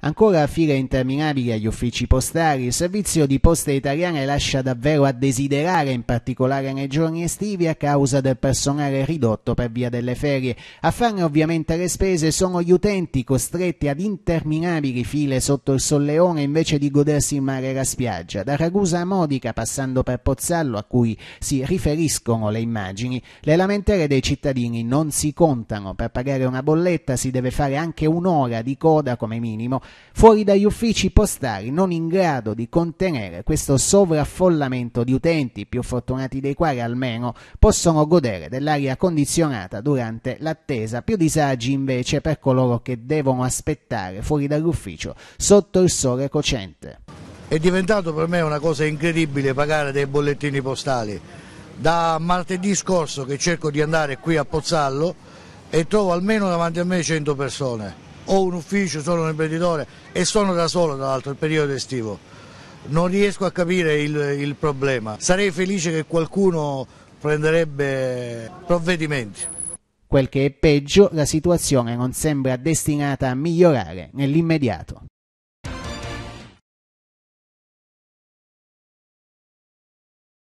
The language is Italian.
Ancora file interminabili agli uffici postali, il servizio di poste italiane lascia davvero a desiderare, in particolare nei giorni estivi, a causa del personale ridotto per via delle ferie. A farne ovviamente le spese sono gli utenti costretti ad interminabili file sotto il solleone invece di godersi il mare e la spiaggia. Da Ragusa a Modica, passando per Pozzallo, a cui si riferiscono le immagini, le lamentere dei cittadini non si contano. Per pagare una bolletta si deve fare anche un'ora di coda come minimo fuori dagli uffici postali non in grado di contenere questo sovraffollamento di utenti, più fortunati dei quali almeno possono godere dell'aria condizionata durante l'attesa, più disagi invece per coloro che devono aspettare fuori dall'ufficio sotto il sole cocente. È diventato per me una cosa incredibile pagare dei bollettini postali. Da martedì scorso che cerco di andare qui a Pozzallo e trovo almeno davanti a me 100 persone ho un ufficio, sono un imprenditore e sono da solo tra l'altro il periodo estivo. Non riesco a capire il, il problema. Sarei felice che qualcuno prenderebbe provvedimenti. Quel che è peggio, la situazione non sembra destinata a migliorare nell'immediato.